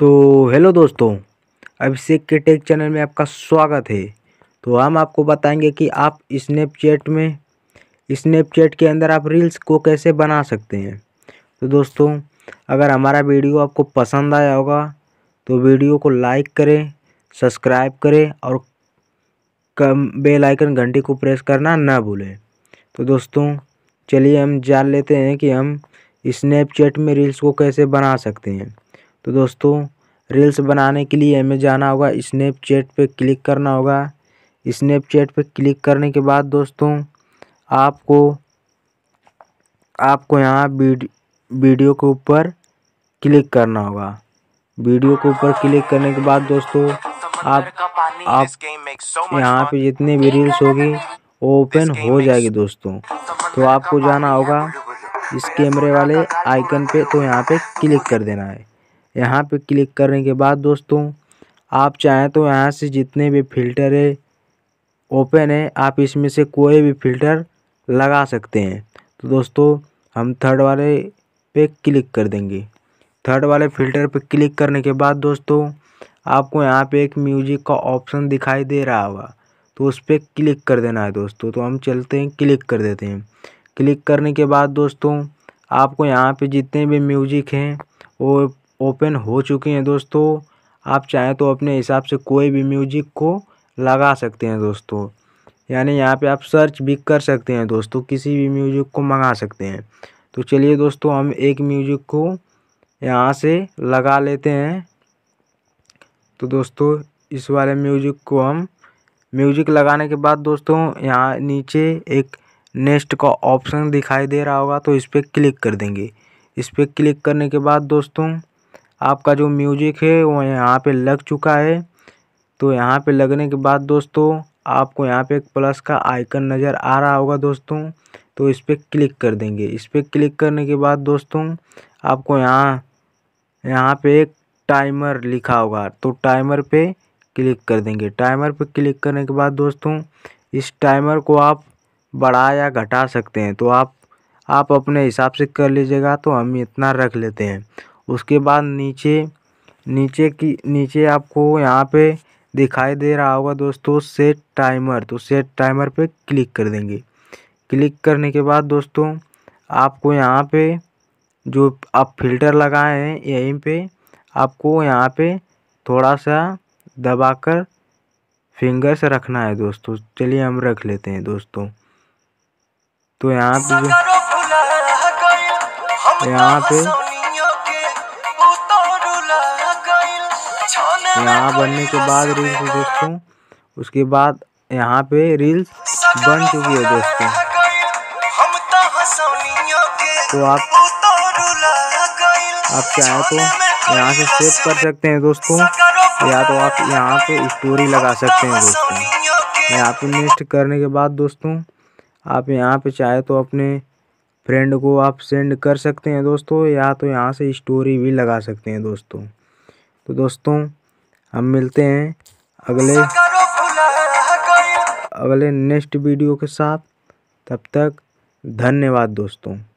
तो हेलो दोस्तों अभिषेक के टेक चैनल में आपका स्वागत है तो हम आपको बताएंगे कि आप स्नैपचैट में स्नैपचैट के अंदर आप रील्स को कैसे बना सकते हैं तो दोस्तों अगर हमारा वीडियो आपको पसंद आया होगा तो वीडियो को लाइक करें सब्सक्राइब करें और कम बेल आइकन घंटी को प्रेस करना ना भूलें तो दोस्तों चलिए हम जान लेते हैं कि हम स्नैपचैट में रील्स को कैसे बना सकते हैं तो दोस्तों रील्स बनाने के लिए हमें जाना होगा स्नैपचैट पे क्लिक करना होगा स्नैपचैट पे क्लिक करने के बाद दोस्तों आपको आपको यहाँ वीडियो के ऊपर क्लिक करना होगा वीडियो के ऊपर क्लिक करने के बाद दोस्तों आप आप यहाँ पे जितने भी रील्स होगी ओपन हो जाएगी दोस्तों तो आपको जाना होगा इस कैमरे वाले आइकन पे तो यहाँ पे क्लिक कर देना है यहाँ पे क्लिक करने के बाद दोस्तों आप चाहें तो यहाँ से जितने भी फिल्टर है ओपन है आप इसमें से कोई भी फिल्टर लगा सकते हैं तो दोस्तों हम थर्ड वाले पे क्लिक कर देंगे थर्ड वाले फिल्टर पे क्लिक करने के बाद दोस्तों आपको यहाँ पे एक म्यूजिक का ऑप्शन दिखाई दे रहा होगा तो उस पर क्लिक कर देना है दोस्तों तो हम चलते हैं क्लिक कर देते हैं क्लिक करने के बाद दोस्तों आपको यहाँ पे जितने भी म्यूजिक हैं वो ओपन हो चुके हैं दोस्तों आप चाहें तो अपने हिसाब से कोई भी म्यूजिक को लगा सकते हैं दोस्तों यानी यहाँ पे आप सर्च भी कर सकते हैं दोस्तों किसी भी म्यूजिक को मंगा सकते हैं तो चलिए दोस्तों हम एक म्यूजिक को यहाँ से लगा लेते हैं तो दोस्तों इस वाले म्यूजिक को हम म्यूजिक लगाने के बाद दोस्तों यहाँ नीचे एक नेक्स्ट का ऑप्शन दिखाई दे रहा होगा तो इस पर क्लिक कर देंगे इस पर क्लिक करने के बाद दोस्तों आपका जो म्यूजिक है वो यहाँ पे लग चुका है तो यहाँ पे लगने के बाद दोस्तों आपको यहाँ पे एक प्लस का आइकन नज़र आ रहा होगा दोस्तों तो इस पर क्लिक कर देंगे इस पर क्लिक करने के बाद दोस्तों आपको यहाँ यहाँ पे एक टाइमर लिखा होगा तो टाइमर पे क्लिक कर देंगे टाइमर पे क्लिक करने के बाद दोस्तों इस टाइमर को आप बढ़ा या घटा सकते हैं तो आप आप अपने हिसाब से कर लीजिएगा तो हम इतना रख लेते हैं उसके बाद नीचे नीचे की नीचे आपको यहाँ पे दिखाई दे रहा होगा दोस्तों सेट टाइमर तो सेट टाइमर पे क्लिक कर देंगे क्लिक करने के बाद दोस्तों आपको यहाँ पे जो आप फिल्टर लगाए हैं यहीं पे आपको यहाँ पे थोड़ा सा दबाकर फिंगर से रखना है दोस्तों चलिए हम रख लेते हैं दोस्तों तो यहाँ पे तो यहाँ पे यहाँ बनने के बाद रील्स दोस्तों उसके बाद यहाँ पे रील्स बन चुकी है दोस्तों तो आप आप चाहें तो यहाँ से सेव कर सकते हैं दोस्तों या तो आप यहाँ पे स्टोरी लगा सकते हैं दोस्तों यहाँ पे नेक्स्ट करने के बाद दोस्तों आप यहाँ पे चाहे तो अपने फ्रेंड को आप सेंड कर सकते हैं दोस्तों या तो यहाँ से स्टोरी भी लगा सकते हैं दोस्तों तो दोस्तों हम मिलते हैं अगले अगले नेक्स्ट वीडियो के साथ तब तक धन्यवाद दोस्तों